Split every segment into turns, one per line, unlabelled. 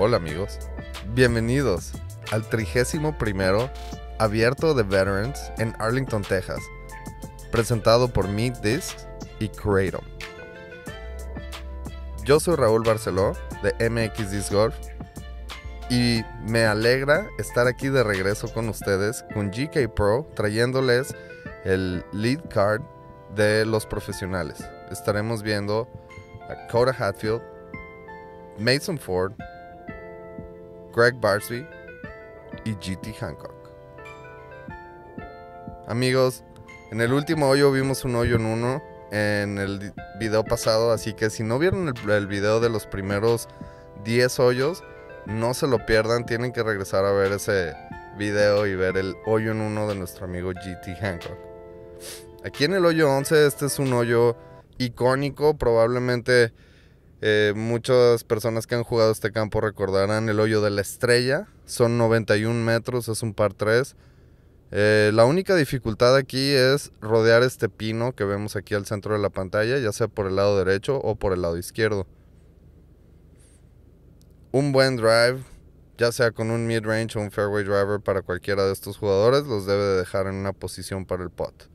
Hola amigos, bienvenidos al 31 primero abierto de Veterans en Arlington, Texas, presentado por Meet Discs y Kratom. Yo soy Raúl Barceló de MX Disc Golf y me alegra estar aquí de regreso con ustedes con GK Pro trayéndoles el lead card de los profesionales. Estaremos viendo a Coda Hatfield, Mason Ford, Greg Barsby y GT Hancock. Amigos, en el último hoyo vimos un hoyo en uno en el video pasado, así que si no vieron el, video de los primeros 10 hoyos, no se lo pierdan, tienen que regresar a ver ese video y ver el hoyo en uno de nuestro amigo GT Hancock. Aquí en el hoyo 11, este es un hoyo icónico, probablemente eh, muchas personas que han jugado este campo recordarán el hoyo de la estrella. Son 91 metros, es un par 3. Eh, la única dificultad aquí es rodear este pino que vemos aquí al centro de la pantalla, ya sea por el lado derecho o por el lado izquierdo. Un buen drive, ya sea con un mid-range o un fairway driver para cualquiera de estos jugadores, los debe dejar en una posición para el pot.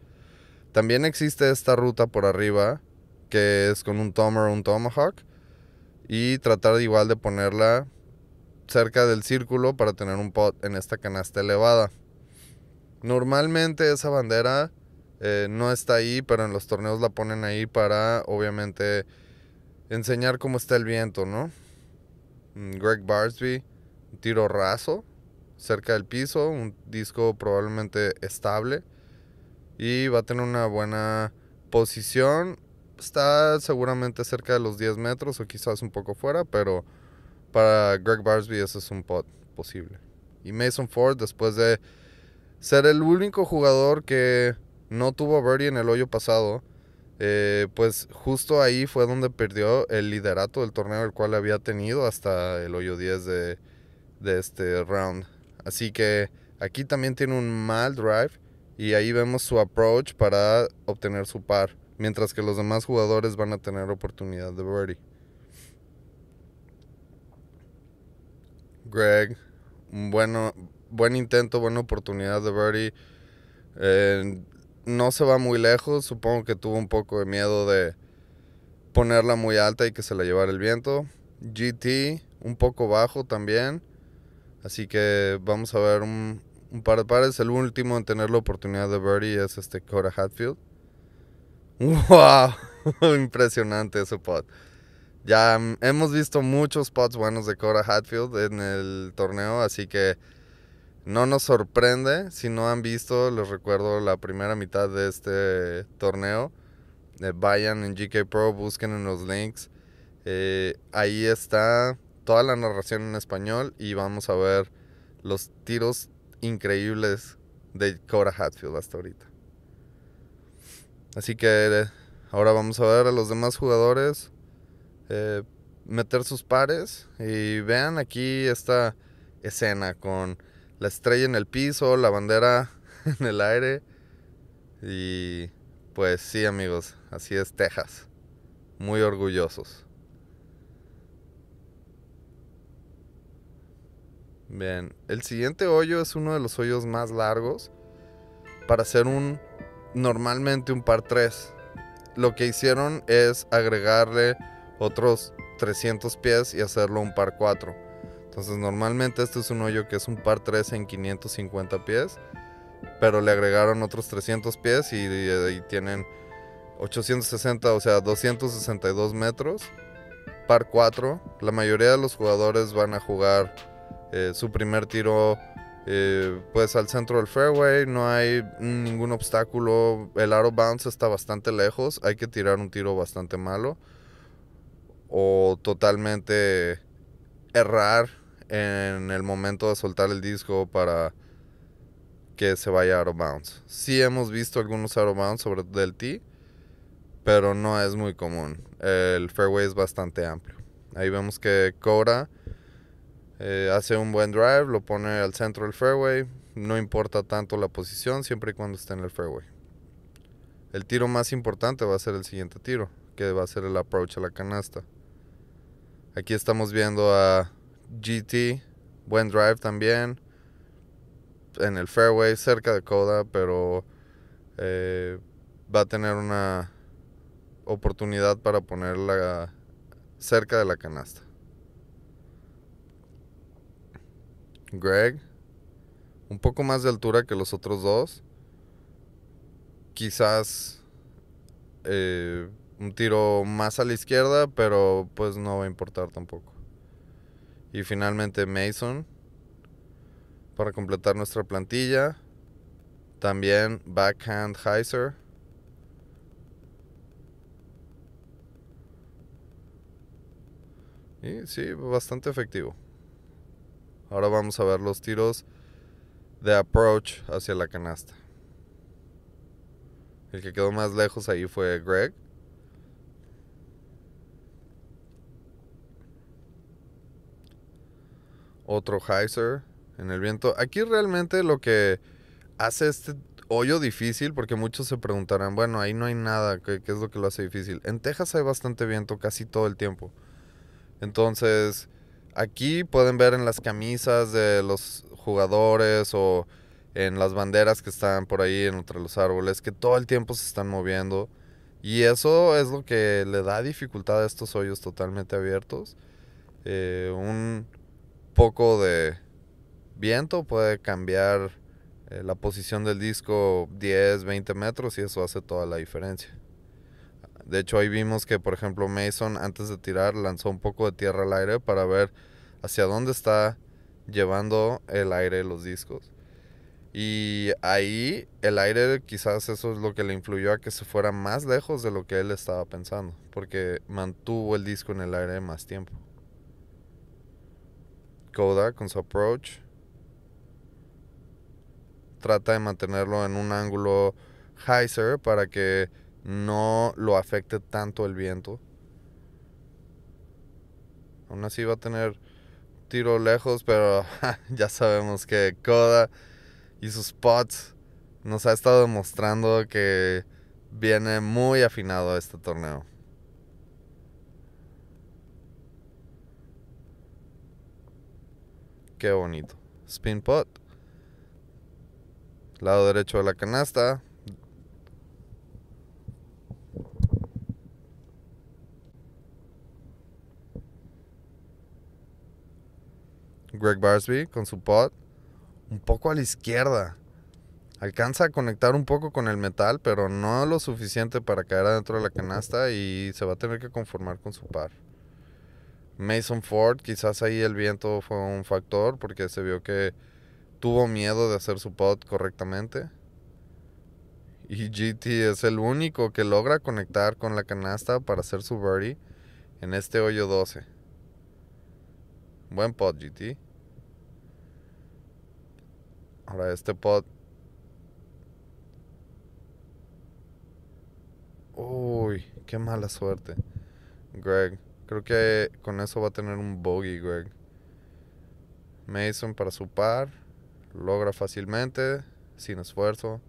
También existe esta ruta por arriba, que es con un tomer o un Tomahawk, y tratar de igual de ponerla cerca del círculo para tener un pot en esta canasta elevada. Normalmente esa bandera eh, no está ahí, pero en los torneos la ponen ahí para obviamente enseñar cómo está el viento, ¿no? Mm, Greg Barsby, tiro raso cerca del piso, un disco probablemente estable y va a tener una buena posición está seguramente cerca de los 10 metros o quizás un poco fuera, pero para Greg Barsby eso es un pot posible. Y Mason Ford, después de ser el único jugador que no tuvo birdie en el hoyo pasado, eh, pues justo ahí fue donde perdió el liderato del torneo, el cual había tenido hasta el hoyo 10 de, de este round. Así que aquí también tiene un mal drive y ahí vemos su approach para obtener su par mientras que los demás jugadores van a tener oportunidad de birdie. Greg, un bueno, buen intento, buena oportunidad de birdie. Eh, no se va muy lejos, supongo que tuvo un poco de miedo de ponerla muy alta y que se la llevara el viento. GT, un poco bajo también. Así que vamos a ver un, par de pares. El último en tener la oportunidad de birdie es este Cora Hatfield. ¡Wow! Impresionante ese pot. Ya hemos visto muchos pots buenos de Cora Hatfield en el torneo, así que no nos sorprende. Si no han visto, les recuerdo la primera mitad de este torneo. Eh, vayan en GK Pro, busquen en los links. Eh, ahí está toda la narración en español y vamos a ver los tiros increíbles de Cora Hatfield hasta ahorita. Así que ahora vamos a ver a los demás jugadores eh, meter sus pares y vean aquí esta escena con la estrella en el piso, la bandera en el aire y pues sí amigos, así es Texas, muy orgullosos. Bien, el siguiente hoyo es uno de los hoyos más largos para hacer un normalmente un par 3. Lo que hicieron es agregarle otros 300 pies y hacerlo un par 4. Entonces normalmente este es un hoyo que es un par 3 en 550 pies, pero le agregaron otros 300 pies y, tienen 860, o sea, 262 metros, par 4. La mayoría de los jugadores van a jugar eh, su primer tiro eh, pues al centro del fairway no hay ningún obstáculo. El arrow bounce está bastante lejos. Hay que tirar un tiro bastante malo. O totalmente errar en el momento de soltar el disco para que se vaya out of Sí hemos visto algunos out of sobre del tee, pero no es muy común. El fairway es bastante amplio. Ahí vemos que Cora eh, hace un buen drive, lo pone al centro del fairway, no importa tanto la posición siempre y cuando esté en el fairway. El tiro más importante va a ser el siguiente tiro, que va a ser el approach a la canasta. Aquí estamos viendo a GT, buen drive también, en el fairway, cerca de Coda, pero eh, va a tener una oportunidad para ponerla cerca de la canasta. Greg, un poco más de altura que los otros dos. Quizás eh, un tiro más a la izquierda, pero pues no va a importar tampoco. Y finalmente Mason, para completar nuestra plantilla. También Backhand Heiser. Y sí, bastante efectivo. Ahora vamos a ver los tiros de approach hacia la canasta. El que quedó más lejos ahí fue Greg. Otro Heiser en el viento. Aquí realmente lo que hace este hoyo difícil, porque muchos se preguntarán, bueno, ahí no hay nada, ¿qué, qué es lo que lo hace difícil? En Texas hay bastante viento casi todo el tiempo. Entonces, aquí pueden ver en las camisas de los jugadores o en las banderas que están por ahí entre los árboles, que todo el tiempo se están moviendo. Y eso es lo que le da dificultad a estos hoyos totalmente abiertos. Eh, un poco de viento puede cambiar eh, la posición del disco 10, 20 metros y eso hace toda la diferencia. De hecho, ahí vimos que, por ejemplo, Mason antes de tirar lanzó un poco de tierra al aire para ver hacia dónde está llevando el aire los discos. Y ahí el aire quizás eso es lo que le influyó a que se fuera más lejos de lo que él estaba pensando, porque mantuvo el disco en el aire más tiempo. Coda con su approach trata de mantenerlo en un ángulo heiser para que no lo afecte tanto el viento. Aún así va a tener tiro lejos, pero ya sabemos que Koda y sus pots nos ha estado demostrando que viene muy afinado a este torneo. Qué bonito. Spin pot. Lado derecho de la canasta. Greg Barsby con su pot un poco a la izquierda. Alcanza a conectar un poco con el metal, pero no lo suficiente para caer adentro de la canasta y se va a tener que conformar con su par. Mason Ford, quizás ahí el viento fue un factor porque se vio que tuvo miedo de hacer su pot correctamente. Y GT es el único que logra conectar con la canasta para hacer su birdie en este hoyo 12. Buen pot, GT. Ahora este pot Uy, qué mala suerte. Greg. Creo que con eso va a tener un bogey, Greg. Mason para su par. Logra fácilmente, sin esfuerzo.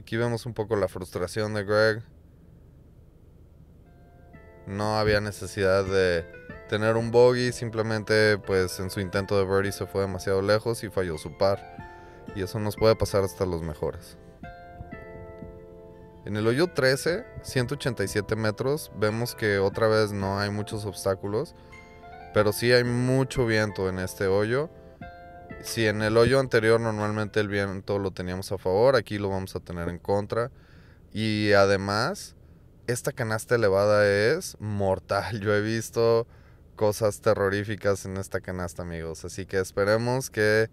Aquí vemos un poco la frustración de Greg. No había necesidad de tener un bogey, simplemente pues en su intento de birdie se fue demasiado lejos y falló su par. Y eso nos puede pasar hasta los mejores. En el hoyo 13, 187 metros, vemos que otra vez no hay muchos obstáculos, pero sí hay mucho viento en este hoyo si en el hoyo anterior normalmente el viento lo teníamos a favor, aquí lo vamos a tener en contra. Y además, esta canasta elevada es mortal. Yo he visto cosas terroríficas en esta canasta, amigos. Así que esperemos que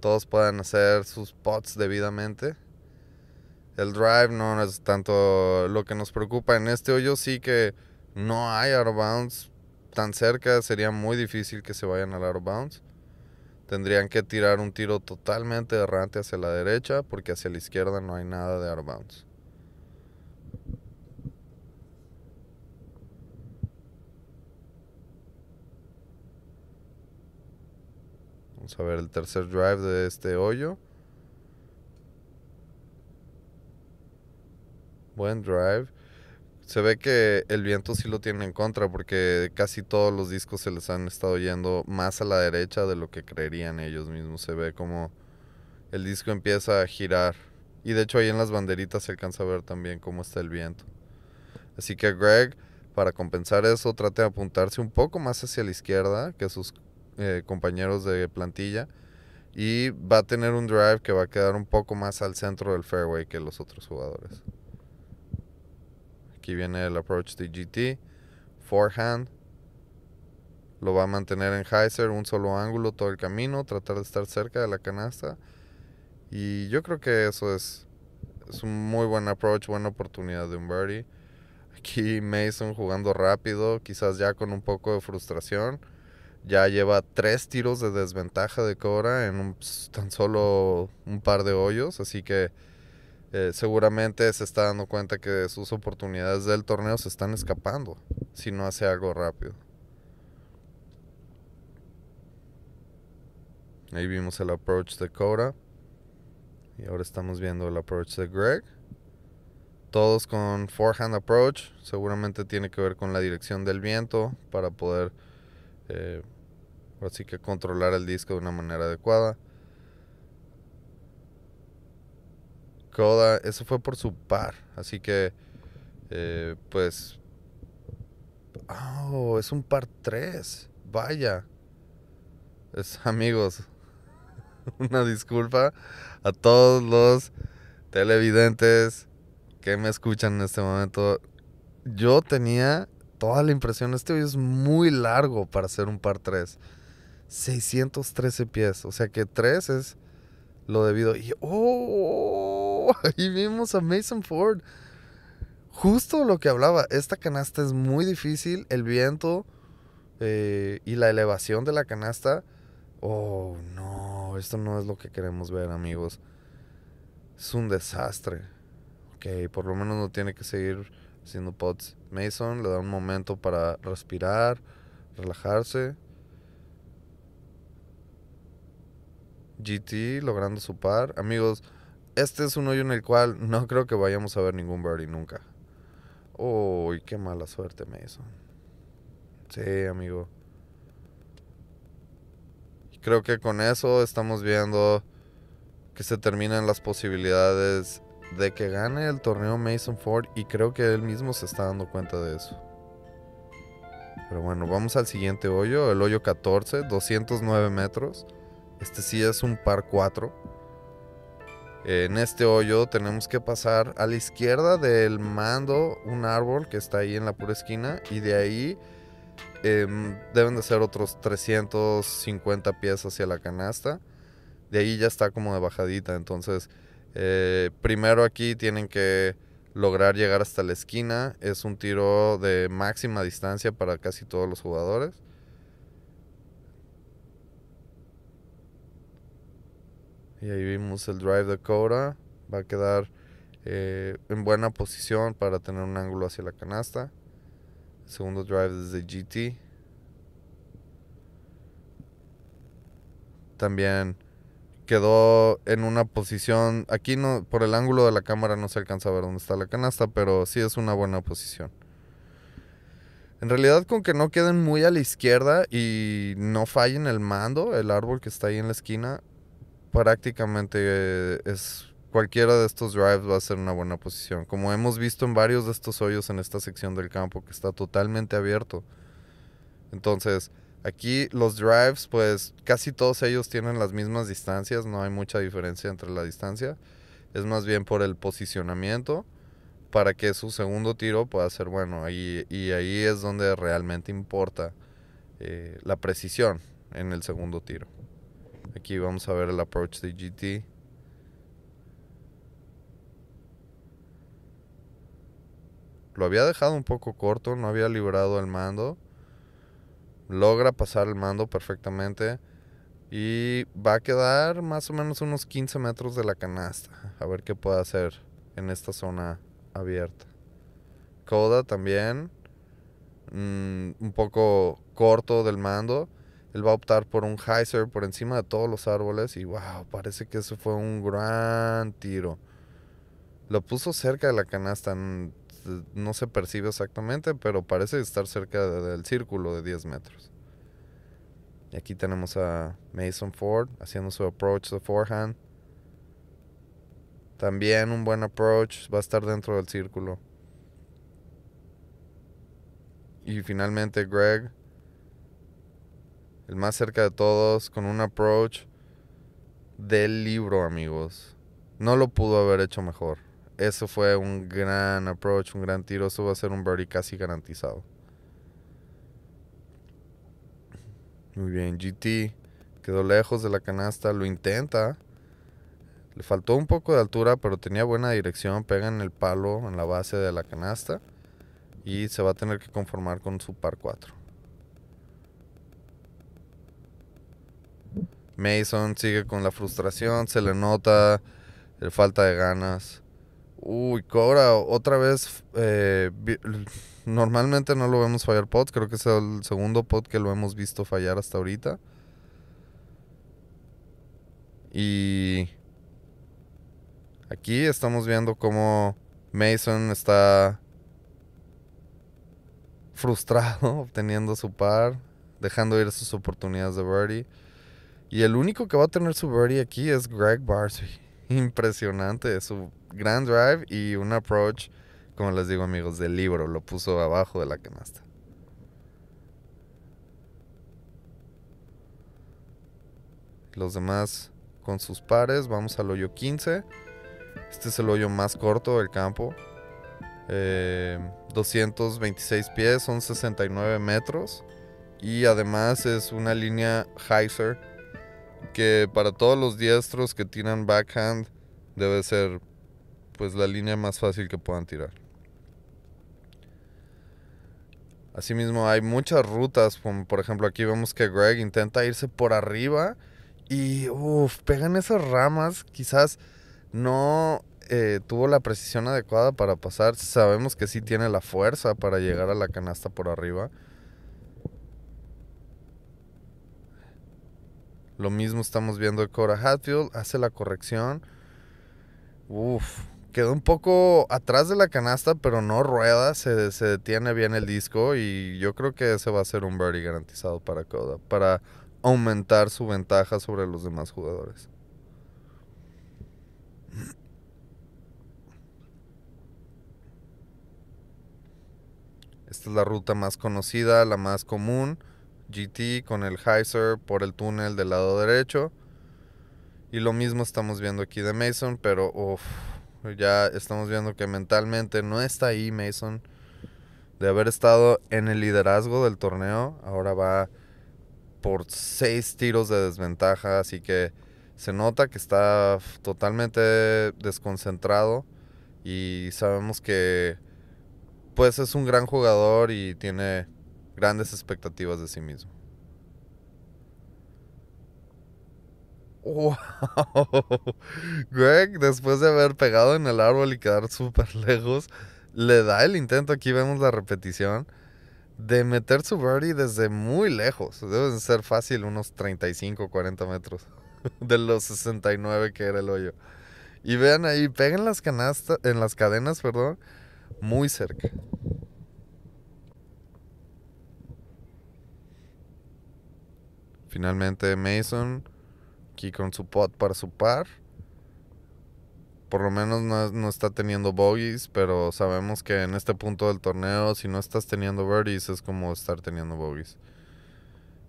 todos puedan hacer sus pots debidamente. El drive no es tanto lo que nos preocupa. En este hoyo sí que no hay out tan cerca. Sería muy difícil que se vayan al out of bounds tendrían que tirar un tiro totalmente errante hacia la derecha porque hacia la izquierda no hay nada de outbounds. Vamos a ver el tercer drive de este hoyo. Buen drive se ve que el viento sí lo tiene en contra porque casi todos los discos se les han estado yendo más a la derecha de lo que creerían ellos mismos. Se ve como el disco empieza a girar. Y de hecho ahí en las banderitas se alcanza a ver también cómo está el viento. Así que Greg, para compensar eso, trate de apuntarse un poco más hacia la izquierda que sus eh, compañeros de plantilla. Y va a tener un drive que va a quedar un poco más al centro del fairway que los otros jugadores viene el approach de GT. Forehand. Lo va a mantener en Heiser, un solo ángulo todo el camino. Tratar de estar cerca de la canasta. Y yo creo que eso es, un muy buen approach, buena oportunidad de un birdie. Aquí Mason jugando rápido, quizás ya con un poco de frustración. Ya lleva tres tiros de desventaja de Cora en tan solo un par de hoyos, así que eh, seguramente se está dando cuenta que sus oportunidades del torneo se están escapando si no hace algo rápido. Ahí vimos el approach de Cora. Y ahora estamos viendo el approach de Greg. Todos con forehand approach. Seguramente tiene que ver con la dirección del viento para poder eh, así que controlar el disco de una manera adecuada. Coda, eso fue por su par. Así que, eh, pues. Oh, es un par 3. Vaya. Es, amigos, una disculpa a todos los televidentes que me escuchan en este momento. Yo tenía toda la impresión, este video es muy largo para ser un par 3. 613 pies, o sea que 3 es lo debido. Y, oh, ahí vimos a Mason Ford. Justo lo que hablaba, esta canasta es muy difícil, el viento eh, y la elevación de la canasta. Oh, no, esto no es lo que queremos ver, amigos. Es un desastre. Ok, por lo menos no tiene que seguir haciendo pots. Mason le da un momento para respirar, relajarse. GT logrando su par. Amigos, este es un hoyo en el cual no creo que vayamos a ver ningún birdie nunca. Uy, qué mala suerte Mason Sí, amigo. Creo que con eso estamos viendo que se terminan las posibilidades de que gane el torneo Mason Ford y creo que él mismo se está dando cuenta de eso. Pero bueno, vamos al siguiente hoyo, el hoyo 14, 209 metros. Este sí es un par 4 en este hoyo tenemos que pasar a la izquierda del mando un árbol que está ahí en la pura esquina y de ahí em, deben de ser otros 350 pies hacia la canasta. De ahí ya está como de bajadita. Entonces, eh, primero aquí tienen que lograr llegar hasta la esquina. Es un tiro de máxima distancia para casi todos los jugadores. Y ahí vimos el drive de Cora. Va a quedar eh, en buena posición para tener un ángulo hacia la canasta. segundo drive desde GT. También quedó en una posición. Aquí no, por el ángulo de la cámara no se alcanza a ver dónde está la canasta, pero sí es una buena posición. En realidad con que no queden muy a la izquierda y no fallen el mando, el árbol que está ahí en la esquina, prácticamente eh, es cualquiera de estos drives va a ser una buena posición. Como hemos visto en varios de estos hoyos en esta sección del campo que está totalmente abierto. Entonces, aquí los drives, pues casi todos ellos tienen las mismas distancias, no hay mucha diferencia entre la distancia. Es más bien por el posicionamiento para que su segundo tiro pueda ser bueno. Y, y ahí es donde realmente importa eh, la precisión en el segundo tiro. Aquí vamos a ver el approach de GT. Lo había dejado un poco corto, no había librado el mando. Logra pasar el mando perfectamente. Y va a quedar más o menos unos 15 metros de la canasta. A ver qué puede hacer en esta zona abierta. Coda también. Mm, un poco corto del mando él va a optar por un hyzer por encima de todos los árboles y wow, parece que eso fue un gran tiro. Lo puso cerca de la canasta, no se percibe exactamente, pero parece estar cerca del círculo de 10 metros. Y aquí tenemos a Mason Ford haciendo su approach de forehand. También un buen approach, va a estar dentro del círculo. Y finalmente Greg el más cerca de todos, con un approach del libro, amigos. No lo pudo haber hecho mejor. Eso fue un gran approach, un gran tiro. Eso va a ser un birdie casi garantizado. Muy bien, GT quedó lejos de la canasta, lo intenta. Le faltó un poco de altura, pero tenía buena dirección. Pega en el palo, en la base de la canasta. Y se va a tener que conformar con su par 4. Mason sigue con la frustración, se le nota el eh, falta de ganas. Uy, Cobra, otra vez. Eh, normalmente no lo vemos fallar pot. Creo que es el segundo pot que lo hemos visto fallar hasta ahorita. Y aquí estamos viendo cómo Mason está frustrado obteniendo su par, dejando ir sus oportunidades de birdie. Y el único que va a tener su birdie aquí es Greg Barcy. Impresionante, su gran drive y un approach, como les digo amigos, del libro. Lo puso abajo de la canasta. Los demás con sus pares, vamos al hoyo 15. Este es el hoyo más corto del campo. 226 eh, pies, son 69 metros. Y además es una línea Heiser que para todos los diestros que tiran backhand debe ser pues la línea más fácil que puedan tirar. Asimismo hay muchas rutas, por ejemplo aquí vemos que Greg intenta irse por arriba y uff, pegan esas ramas, quizás no eh, tuvo la precisión adecuada para pasar, sabemos que sí tiene la fuerza para llegar a la canasta por arriba Lo mismo estamos viendo de Cora Hatfield, hace la corrección. Uf, quedó un poco atrás de la canasta, pero no rueda, se, se, detiene bien el disco y yo creo que ese va a ser un birdie garantizado para Coda, para aumentar su ventaja sobre los demás jugadores. Esta es la ruta más conocida, la más común. GT con el Heiser por el túnel del lado derecho. Y lo mismo estamos viendo aquí de Mason, pero ya estamos viendo que mentalmente no está ahí Mason. De haber estado en el liderazgo del torneo, ahora va por seis tiros de desventaja, así que se nota que está totalmente desconcentrado y sabemos que pues es un gran jugador y tiene grandes expectativas de sí mismo. ¡Wow! Greg, después de haber pegado en el árbol y quedar súper lejos, le da el intento, aquí vemos la repetición, de meter su birdie desde muy lejos. Deben ser fácil unos 35, 40 metros de los 69 que era el hoyo. Y vean ahí, peguen las canastas, en las cadenas, perdón, muy cerca. Finalmente Mason, aquí con su pot para su par. Por lo menos no, no, está teniendo bogies, pero sabemos que en este punto del torneo, si no estás teniendo birdies, es como estar teniendo bogies.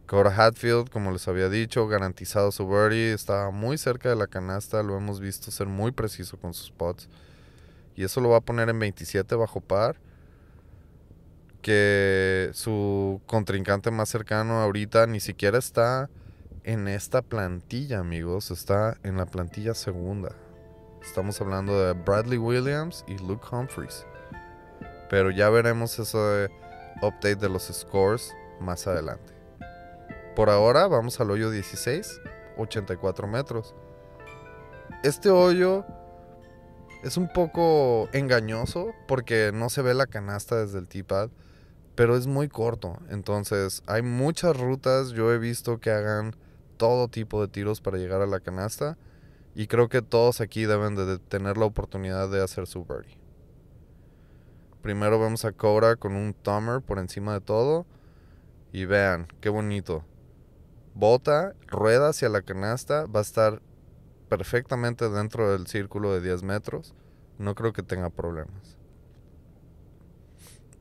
Cora Hatfield, como les había dicho, garantizado su birdie, estaba muy cerca de la canasta, lo hemos visto ser muy preciso con sus pots. Y eso lo va a poner en 27 bajo par que su contrincante más cercano ahorita ni siquiera está en esta plantilla, amigos. Está en la plantilla segunda. Estamos hablando de Bradley Williams y Luke Humphries. Pero ya veremos ese update de los scores más adelante. Por ahora vamos al hoyo 16, 84 metros. Este hoyo es un poco engañoso porque no se ve la canasta desde el tipad pero es muy corto. Entonces, hay muchas rutas. Yo he visto que hagan todo tipo de tiros para llegar a la canasta. Y creo que todos aquí deben de tener la oportunidad de hacer su birdie. Primero vamos a Cobra con un Tomer por encima de todo. Y vean, qué bonito. Bota, rueda hacia la canasta, va a estar perfectamente dentro del círculo de 10 metros. No creo que tenga problemas.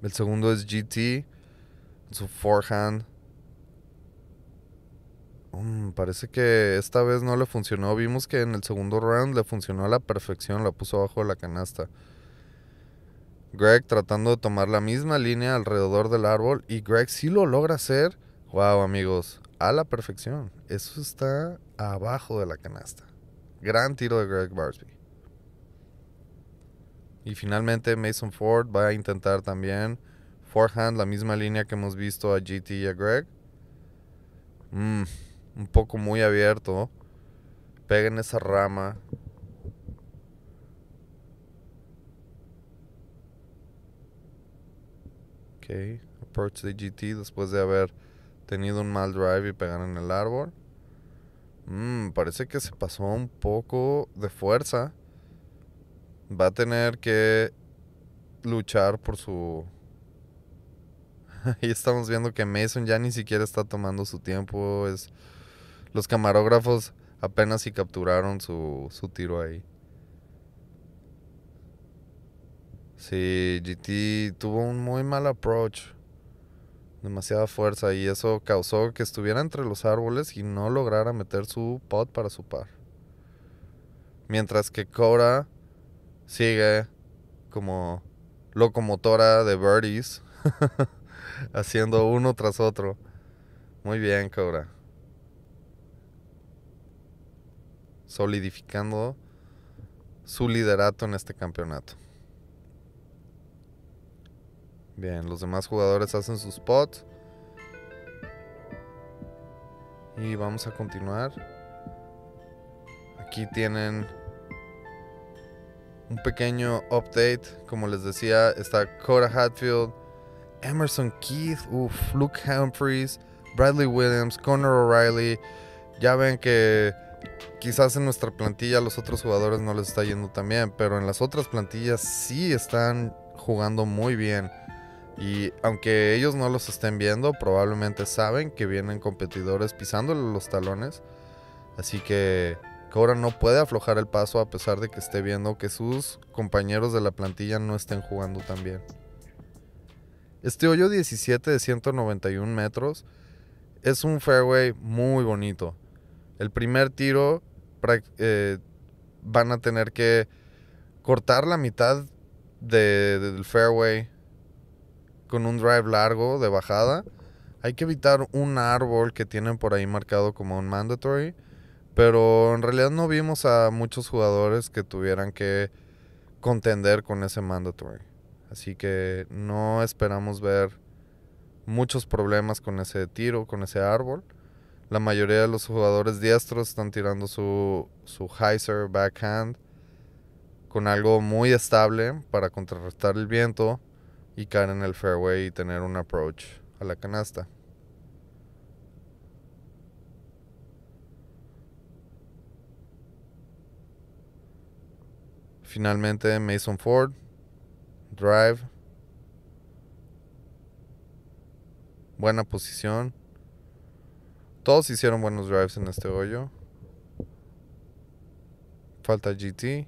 El segundo es GT. Su forehand. Mm, parece que esta vez no le funcionó. Vimos que en el segundo round le funcionó a la perfección. La puso abajo de la canasta. Greg tratando de tomar la misma línea alrededor del árbol. Y Greg sí lo logra hacer. Wow, amigos. A la perfección. Eso está abajo de la canasta. Gran tiro de Greg Barsby. Y finalmente Mason Ford va a intentar también forehand, la misma línea que hemos visto a GT y a Greg. Mm, un poco muy abierto. Peguen esa rama. Ok, approach de GT después de haber tenido un mal drive y pegar en el árbol. Mm, parece que se pasó un poco de fuerza va a tener que luchar por su... Ahí estamos viendo que Mason ya ni siquiera está tomando su tiempo. Es... Los camarógrafos apenas si capturaron su, su tiro ahí. Sí, GT tuvo un muy mal approach. Demasiada fuerza y eso causó que estuviera entre los árboles y no lograra meter su pot para su par. Mientras que Cora sigue como locomotora de birdies, haciendo uno tras otro. Muy bien, Cobra. Solidificando su liderato en este campeonato. Bien, los demás jugadores hacen sus spot. Y vamos a continuar. Aquí tienen un pequeño update. Como les decía, está Cora Hatfield, Emerson Keith, Luke Humphries, Bradley Williams, Connor O'Reilly. Ya ven que quizás en nuestra plantilla los otros jugadores no les está yendo tan bien, pero en las otras plantillas sí están jugando muy bien. Y aunque ellos no los estén viendo, probablemente saben que vienen competidores pisándole los talones. Así que que ahora no puede aflojar el paso a pesar de que esté viendo que sus compañeros de la plantilla no estén jugando tan bien. Este hoyo 17 de 191 metros es un fairway muy bonito. El primer tiro eh, van a tener que cortar la mitad del fairway con un drive largo de bajada. Hay que evitar un árbol que tienen por ahí marcado como un mandatory pero en realidad no vimos a muchos jugadores que tuvieran que contender con ese mandatory. Así que no esperamos ver muchos problemas con ese tiro, con ese árbol. La mayoría de los jugadores diestros están tirando su, su hyzer, backhand, con algo muy estable para contrarrestar el viento y caer en el fairway y tener un approach a la canasta. Finalmente Mason Ford, drive, buena posición. Todos hicieron buenos drives en este hoyo. Falta GT.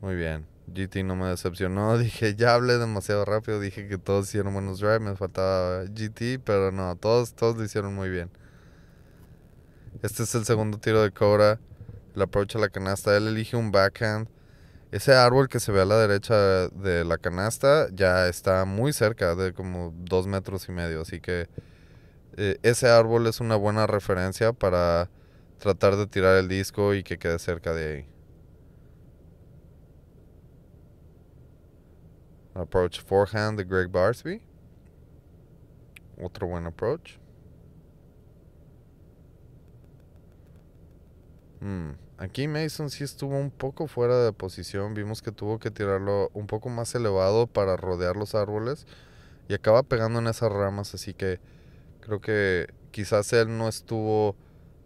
Muy bien. GT no me decepcionó. Dije, ya hablé demasiado rápido. Dije que todos hicieron buenos drives. Me faltaba GT, pero no, todos, todos lo hicieron muy bien. Este es el segundo tiro de Cobra. El approach a la canasta. Él elige un backhand. Ese árbol que se ve a la derecha de la canasta ya está muy cerca, de como dos metros y medio. Así que eh, ese árbol es una buena referencia para tratar de tirar el disco y que quede cerca de ahí. Approach forehand de Greg Barsby. Otro buen approach. Hmm. Aquí Mason sí estuvo un poco fuera de posición. Vimos que tuvo que tirarlo un poco más elevado para rodear los árboles. Y acaba pegando en esas ramas. Así que creo que quizás él no estuvo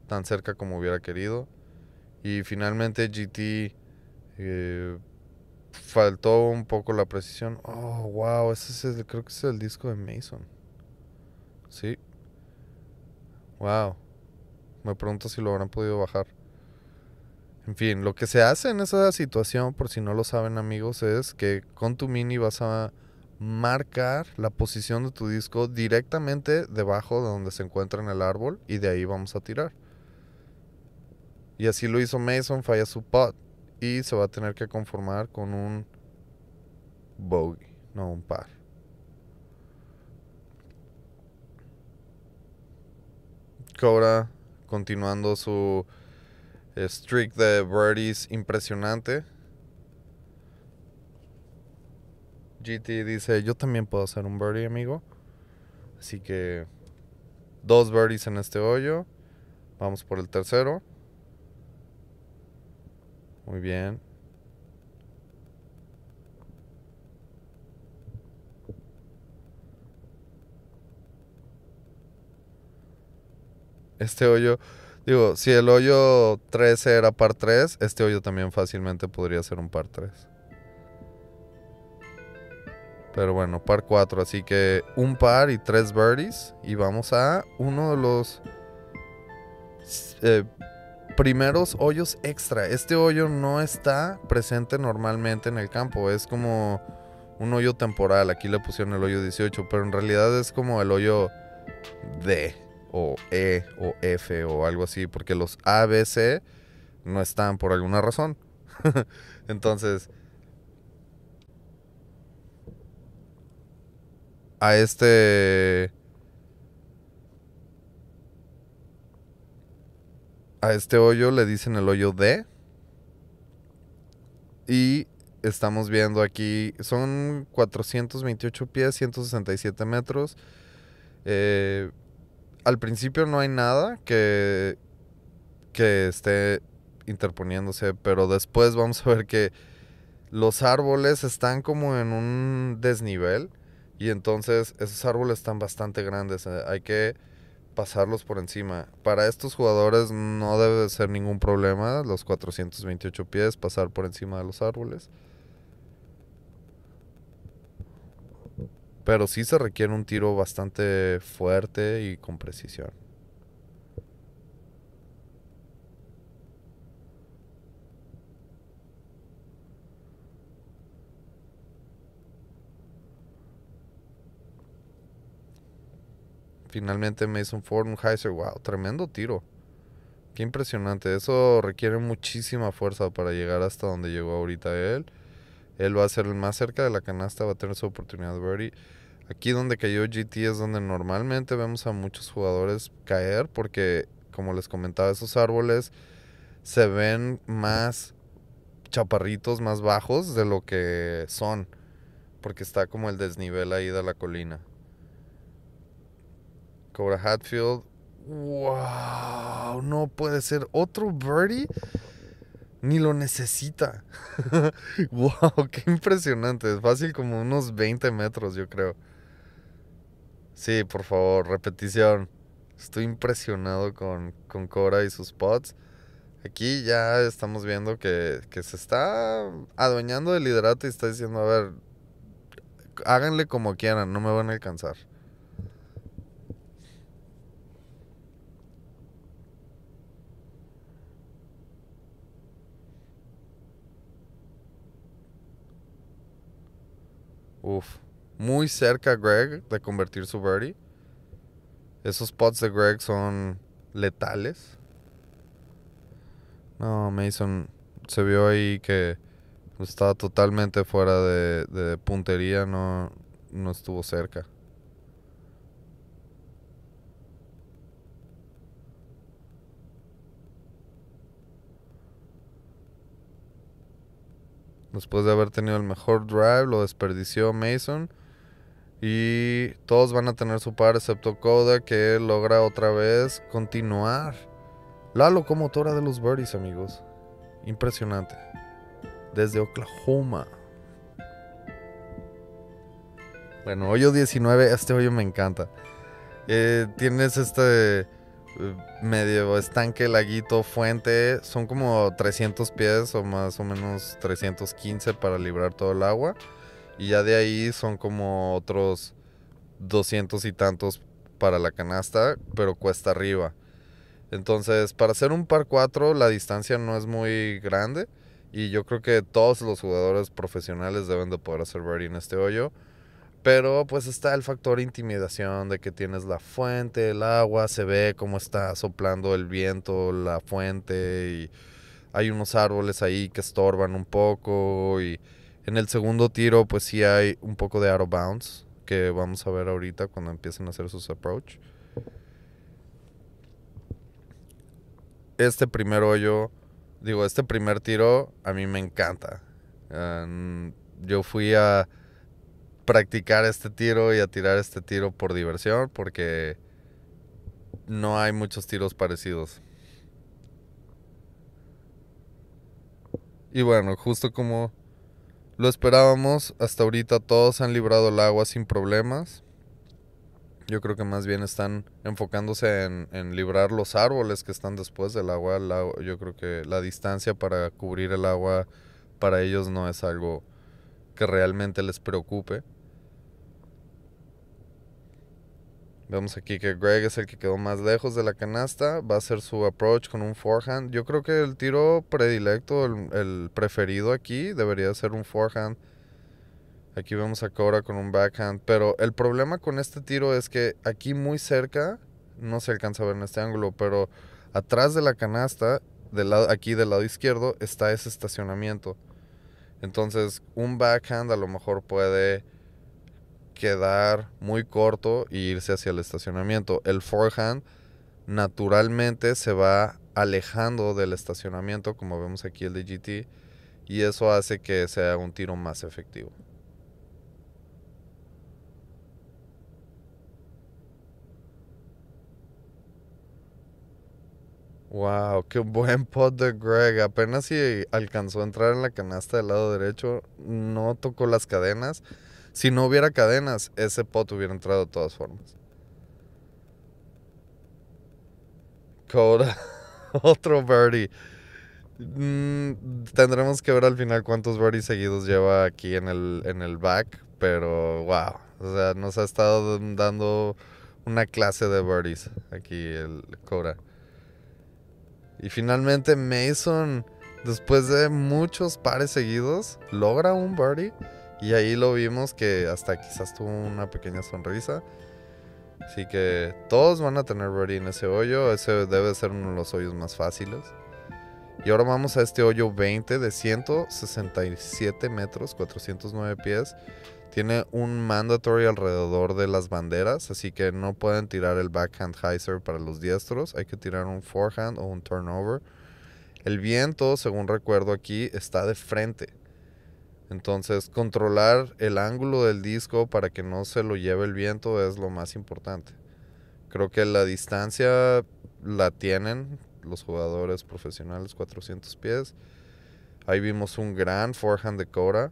tan cerca como hubiera querido. Y finalmente GT eh, faltó un poco la precisión. Oh, wow, ese es el, creo que es el disco de Mason. Sí. Wow. Me pregunto si lo habrán podido bajar. En fin, lo que se hace en esa situación, por si no lo saben amigos, es que con tu mini vas a marcar la posición de tu disco directamente debajo de donde se encuentra en el árbol y de ahí vamos a tirar. Y así lo hizo Mason, falla su pot se va a tener que conformar con un bogey, no un par. Cobra continuando su streak de birdies impresionante. GT dice, yo también puedo hacer un birdie, amigo. Así que dos birdies en este hoyo. Vamos por el tercero. Muy bien. Este hoyo, digo, si el hoyo 13 era par 3, este hoyo también fácilmente podría ser un par 3. Pero bueno, par 4, así que un par y tres birdies. Y vamos a uno de los eh, primeros hoyos extra. Este hoyo no está presente normalmente en el campo, es como un hoyo temporal. Aquí le pusieron el hoyo 18, pero en realidad es como el hoyo D o E o F o algo así, porque los A, no están por alguna razón. Entonces, a este A este hoyo le dicen el hoyo D. Y estamos viendo aquí, son 428 pies, 167 metros. Eh, al principio no hay nada que, que esté interponiéndose, pero después vamos a ver que los árboles están como en un desnivel y entonces esos árboles están bastante grandes. Eh, hay que pasarlos por encima. Para estos jugadores no debe ser ningún problema los 428 pies, pasar por encima de los árboles. Pero sí se requiere un tiro bastante fuerte y con precisión. Finalmente Mason Ford, un Heiser, wow, tremendo tiro. Qué impresionante. Eso requiere muchísima fuerza para llegar hasta donde llegó ahorita él. Él va a ser el más cerca de la canasta, va a tener su oportunidad Aquí donde cayó GT es donde normalmente vemos a muchos jugadores caer porque, como les comentaba, esos árboles se ven más chaparritos, más bajos de lo que son. Porque está como el desnivel ahí de la colina. Cobra Hatfield. ¡Wow! No puede ser. Otro birdie ni lo necesita. ¡Wow! ¡Qué impresionante! Es fácil como unos 20 metros, yo creo. Sí, por favor, repetición. Estoy impresionado con, con Cora y sus pots. Aquí ya estamos viendo que, se está adueñando del liderato y está diciendo, a ver, háganle como quieran, no me van a alcanzar. Uf. Muy cerca Greg de convertir su birdie. Esos pots de Greg son letales. No, Mason se vio ahí que estaba totalmente fuera de, de puntería, no, no estuvo cerca. Después de haber tenido el mejor drive, lo desperdició Mason. Y todos van a tener su par, excepto Koda, que logra otra vez continuar. La locomotora de los Birdies, amigos. Impresionante. Desde Oklahoma. Bueno, hoyo 19, este hoyo me encanta. Eh, tienes este medio estanque, laguito, fuente. Son como 300 pies o más o menos 315 para librar todo el agua. Y ya de ahí son como otros 200 y tantos para la canasta, pero cuesta arriba. Entonces, para hacer un par 4 la distancia no es muy grande. Y yo creo que todos los jugadores profesionales deben de poder hacer birdie en este hoyo. Pero pues está el factor intimidación de que tienes la fuente, el agua, se ve cómo está soplando el viento, la fuente y hay unos árboles ahí que estorban un poco y en el segundo tiro pues sí hay un poco de arrow bounce bounds que vamos a ver ahorita cuando empiecen a hacer sus approach. Este primer hoyo, digo, este primer tiro a mí me encanta. yo fui a practicar este tiro y a tirar este tiro por diversión porque no hay muchos tiros parecidos. Y bueno, justo como lo esperábamos, hasta ahorita todos han librado el agua sin problemas. Yo creo que más bien están enfocándose en, en librar los árboles que están después del agua. yo creo que la distancia para cubrir el agua para ellos no es algo que realmente les preocupe. Vemos aquí que Greg es el que quedó más lejos de la canasta. Va a hacer su approach con un forehand. Yo creo que el tiro predilecto, el, preferido aquí, debería ser un forehand. Aquí vemos a Cora con un backhand. Pero el problema con este tiro es que aquí muy cerca, no se alcanza a ver en este ángulo, pero atrás de la canasta, aquí del lado izquierdo, está ese estacionamiento. Entonces, un backhand a lo mejor puede quedar muy corto e irse hacia el estacionamiento. El forehand naturalmente se va alejando del estacionamiento, como vemos aquí el de GT, y eso hace que sea un tiro más efectivo. Wow, qué buen pot de Greg. Apenas si alcanzó a entrar en la canasta del lado derecho, no tocó las cadenas si no hubiera cadenas, ese pot hubiera entrado de todas formas. Coda, otro birdie. Mm, tendremos que ver al final cuántos birdies seguidos lleva aquí en el, en el back, pero wow. O sea, nos ha estado dando una clase de birdies aquí el Cora. Y finalmente Mason, después de muchos pares seguidos, logra un birdie. Y ahí lo vimos que hasta quizás tuvo una pequeña sonrisa. Así que todos van a tener birdie en ese hoyo. Ese debe ser uno de los hoyos más fáciles. Y ahora vamos a este hoyo 20 de 167 metros, 409 pies. Tiene un mandatory alrededor de las banderas, así que no pueden tirar el backhand hyzer para los diestros. Hay que tirar un forehand o un turnover. El viento, según recuerdo aquí, está de frente. Entonces, controlar el ángulo del disco para que no se lo lleve el viento es lo más importante. Creo que la distancia la tienen los jugadores profesionales, 400 pies. Ahí vimos un gran forehand de Cora.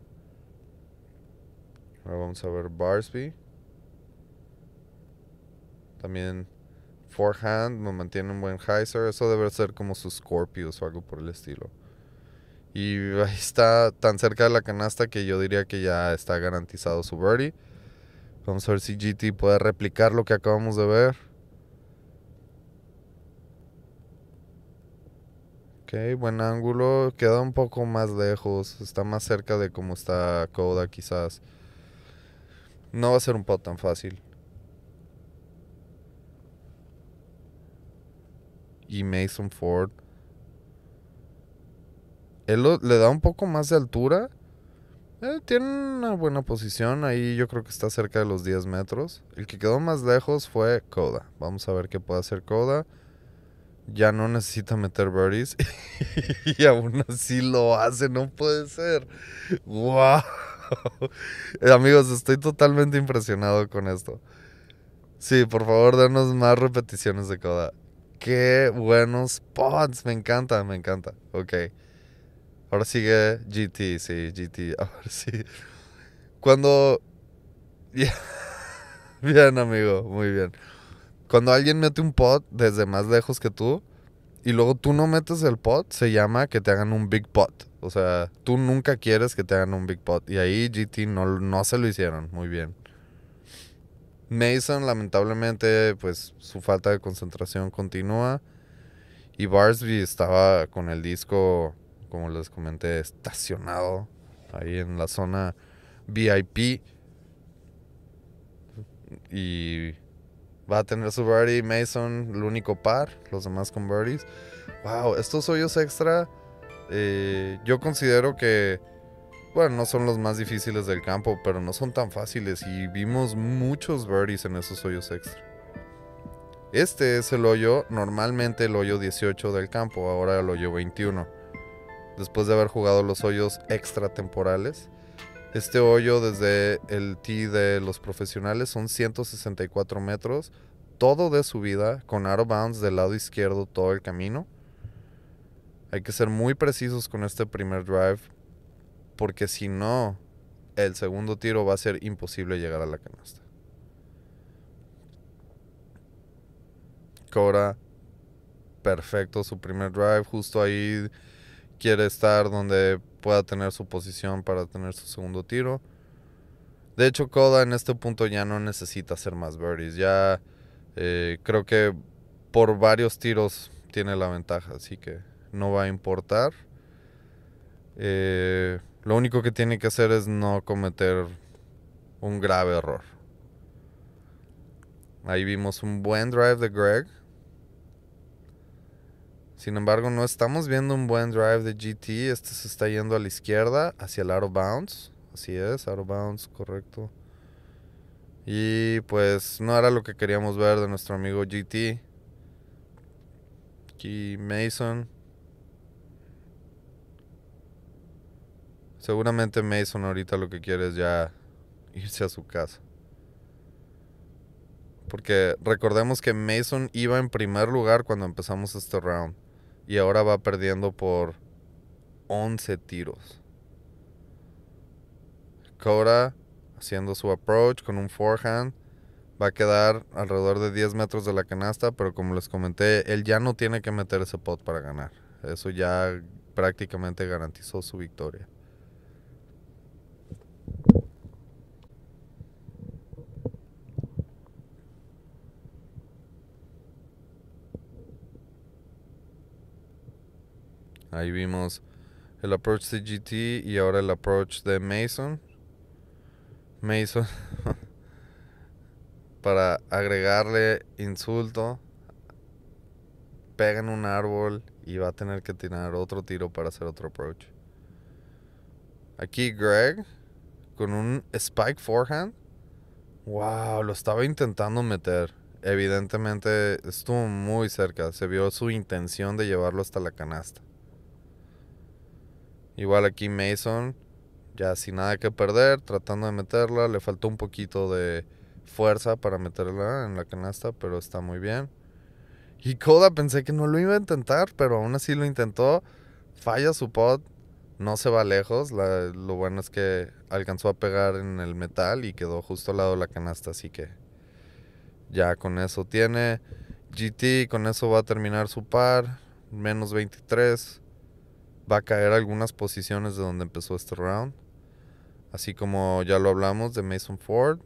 Ahora vamos a ver Barsby. También forehand, nos mantiene un buen hyzer. Eso debe ser como su Scorpius o algo por el estilo. Y está tan cerca de la canasta que yo diría que ya está garantizado su birdie. Vamos a ver si GT puede replicar lo que acabamos de ver. Ok, buen ángulo. Queda un poco más lejos. Está más cerca de cómo está Coda quizás. No va a ser un pot tan fácil. Y Mason Ford. Él le da un poco más de altura. Eh, tiene una buena posición. Ahí yo creo que está cerca de los 10 metros. El que quedó más lejos fue Koda. Vamos a ver qué puede hacer Koda. Ya no necesita meter birdies. y aún así lo hace. No puede ser. ¡Wow! Amigos, estoy totalmente impresionado con esto. Sí, por favor, Denos más repeticiones de Koda. Qué buenos pods. Me encanta, me encanta. Ok. Ahora sigue GT, sí, GT. ahora Sí. Cuando. Bien, amigo, muy bien. Cuando alguien mete un pot desde más lejos que tú y luego tú no metes el pot, se llama que te hagan un big pot. O sea, tú nunca quieres que te hagan un big pot. Y ahí GT no, no se lo hicieron. Muy bien. Mason, lamentablemente, pues su falta de concentración continúa. Y Barsby estaba con el disco como les comenté, estacionado ahí en la zona VIP. Y va a tener su birdie Mason, el único par, los demás con birdies. Wow, estos hoyos extra eh, yo considero que, bueno, no son los más difíciles del campo, pero no son tan fáciles y vimos muchos birdies en esos hoyos extra. Este es el hoyo, normalmente el hoyo 18 del campo, ahora el hoyo 21 después de haber jugado los hoyos extratemporales. Este hoyo desde el tee de los profesionales son 164 metros, todo de subida, con out of bounds del lado izquierdo todo el camino. Hay que ser muy precisos con este primer drive, porque si no, el segundo tiro va a ser imposible llegar a la canasta. Cora, perfecto su primer drive, justo ahí quiere estar donde pueda tener su posición para tener su segundo tiro. De hecho, Koda en este punto ya no necesita hacer más birdies. Ya eh, creo que por varios tiros tiene la ventaja, así que no va a importar. Eh, lo único que tiene que hacer es no cometer un grave error. Ahí vimos un buen drive de Greg sin embargo, no estamos viendo un buen drive de GT. Este se está yendo a la izquierda, hacia el out of bounds. Así es, out of bounds, correcto. Y pues no era lo que queríamos ver de nuestro amigo GT. Aquí Mason. Seguramente Mason ahorita lo que quiere es ya irse a su casa. Porque recordemos que Mason iba en primer lugar cuando empezamos este round. Y ahora va perdiendo por 11 tiros. Cora haciendo su approach con un forehand. Va a quedar alrededor de 10 metros de la canasta, pero como les comenté, él ya no tiene que meter ese pot para ganar. Eso ya prácticamente garantizó su victoria. Ahí vimos el approach de GT y ahora el approach de Mason. Mason. para agregarle insulto. Pega en un árbol y va a tener que tirar otro tiro para hacer otro approach. Aquí Greg con un spike forehand. Wow, lo estaba intentando meter. Evidentemente estuvo muy cerca. Se vio su intención de llevarlo hasta la canasta. Igual aquí Mason, ya sin nada que perder, tratando de meterla. Le faltó un poquito de fuerza para meterla en la canasta, pero está muy bien. Y Koda pensé que no lo iba a intentar, pero aún así lo intentó. Falla su pot, no se va lejos. lo bueno es que alcanzó a pegar en el metal y quedó justo al lado de la canasta, así que ya con eso tiene. GT con eso va a terminar su par, menos 23 va a caer algunas posiciones de donde empezó este round. Así como ya lo hablamos de Mason Ford.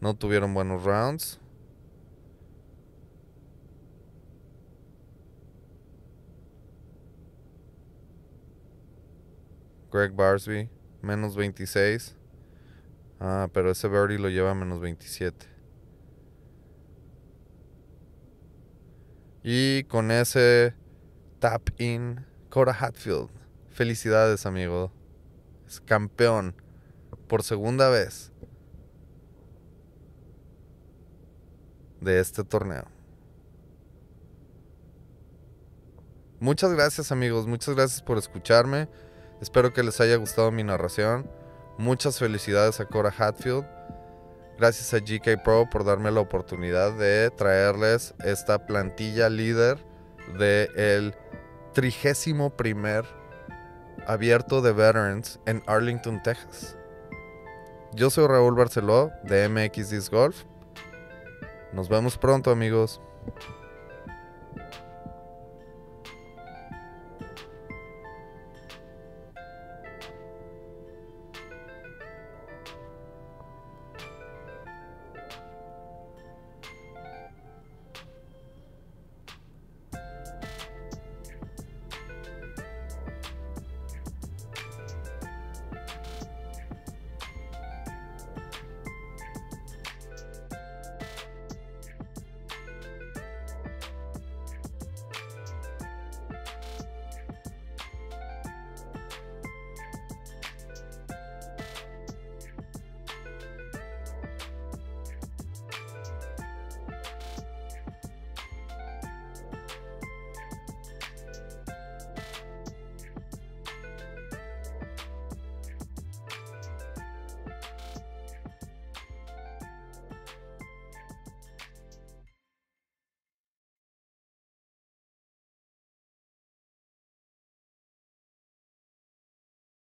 No tuvieron buenos rounds. Greg Barsby, menos 26. Ah, pero ese Birdie lo lleva a menos 27. Y con ese tap in Cora Hatfield, felicidades amigo. Es campeón por segunda vez de este torneo. Muchas gracias amigos, muchas gracias por escucharme. Espero que les haya gustado mi narración. Muchas felicidades a Cora Hatfield. Gracias a GK Pro por darme la oportunidad de traerles esta plantilla líder del el trigésimo primer abierto de Veterans en Arlington, Texas. Yo soy Raúl Barceló de MX Golf. Nos vemos pronto amigos.